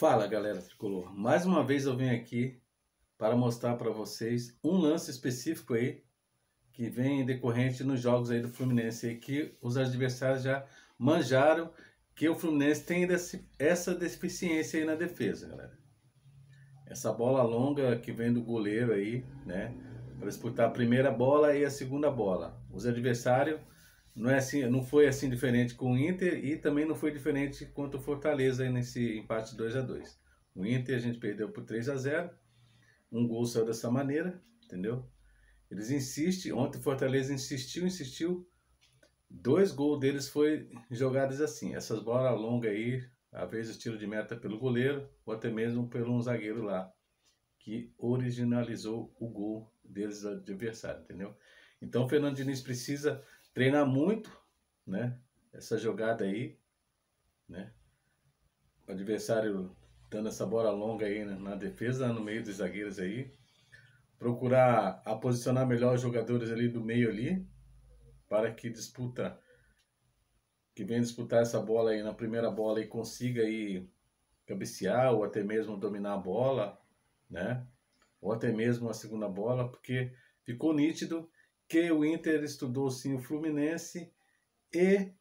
Fala galera tricolor, mais uma vez eu venho aqui para mostrar para vocês um lance específico aí que vem decorrente nos jogos aí do Fluminense e que os adversários já manjaram que o Fluminense tem essa deficiência aí na defesa, galera. Essa bola longa que vem do goleiro aí, né, para disputar a primeira bola e a segunda bola. Os adversários não é assim, não foi assim diferente com o Inter e também não foi diferente quanto o Fortaleza nesse empate 2 a 2. O Inter a gente perdeu por 3 a 0. Um gol saiu dessa maneira, entendeu? Eles insistem, ontem o Fortaleza insistiu, insistiu. Dois gols deles foi jogados assim, essas bolas longas aí, às vezes tiro de meta pelo goleiro ou até mesmo pelo um zagueiro lá, que originalizou o gol deles adversário, entendeu? Então o Fernando Diniz precisa treinar muito, né? Essa jogada aí, né? O adversário dando essa bola longa aí na defesa, no meio dos zagueiros aí. Procurar a posicionar melhor os jogadores ali do meio ali, para que disputa, que venha disputar essa bola aí na primeira bola e consiga aí cabecear ou até mesmo dominar a bola, né? Ou até mesmo a segunda bola, porque ficou nítido que o Inter estudou sim o Fluminense e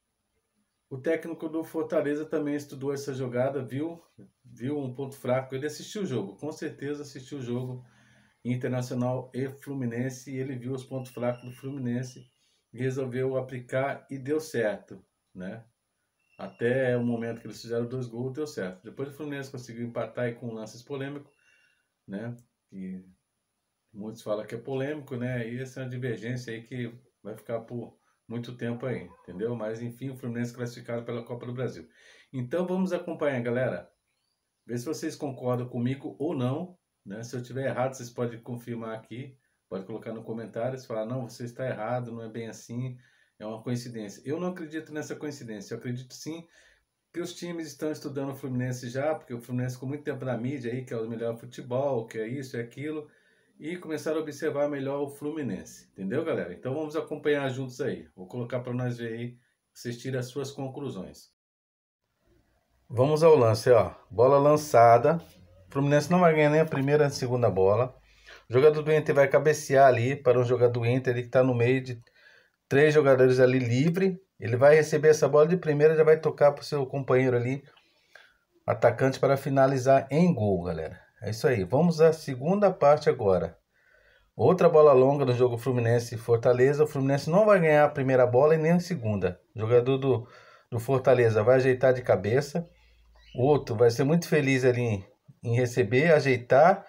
o técnico do Fortaleza também estudou essa jogada, viu? Viu um ponto fraco. Ele assistiu o jogo, com certeza assistiu o jogo Internacional e Fluminense. E ele viu os pontos fracos do Fluminense e resolveu aplicar e deu certo, né? Até o momento que eles fizeram dois gols, deu certo. Depois o Fluminense conseguiu empatar e com lances polêmicos, né? E Muitos falam que é polêmico, né? E essa é uma divergência aí que vai ficar por muito tempo aí, entendeu? Mas enfim, o Fluminense classificado pela Copa do Brasil. Então vamos acompanhar, galera. Vê se vocês concordam comigo ou não. Né? Se eu tiver errado, vocês podem confirmar aqui. Pode colocar no comentário. Se falar, não, você está errado, não é bem assim. É uma coincidência. Eu não acredito nessa coincidência. Eu acredito sim que os times estão estudando o Fluminense já, porque o Fluminense com muito tempo na mídia aí, que é o melhor futebol, que é isso, é aquilo e começar a observar melhor o Fluminense. Entendeu, galera? Então vamos acompanhar juntos aí. Vou colocar para nós ver aí, vocês tiram as suas conclusões. Vamos ao lance, ó. Bola lançada. O Fluminense não vai ganhar nem a primeira nem a segunda bola. O jogador do Inter vai cabecear ali para um jogador do Inter que está no meio de três jogadores ali livre. Ele vai receber essa bola de primeira, já vai tocar para o seu companheiro ali, atacante, para finalizar em gol, galera. É isso aí. Vamos à segunda parte agora. Outra bola longa no jogo Fluminense e Fortaleza. O Fluminense não vai ganhar a primeira bola e nem a segunda. O jogador do, do Fortaleza vai ajeitar de cabeça. O outro vai ser muito feliz ali em, em receber, ajeitar.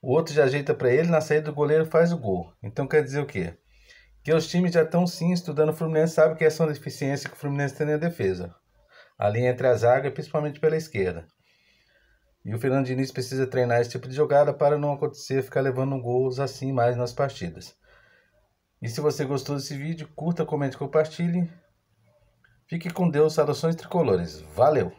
O outro já ajeita para ele, na saída do goleiro faz o gol. Então quer dizer o quê? Que os times já estão sim estudando o Fluminense, sabe que essa é uma deficiência que o Fluminense tem na defesa. Ali entre a zaga, principalmente pela esquerda. E o Fernando Diniz precisa treinar esse tipo de jogada para não acontecer ficar levando gols assim mais nas partidas. E se você gostou desse vídeo, curta, comente, compartilhe. Fique com Deus, saudações tricolores. Valeu!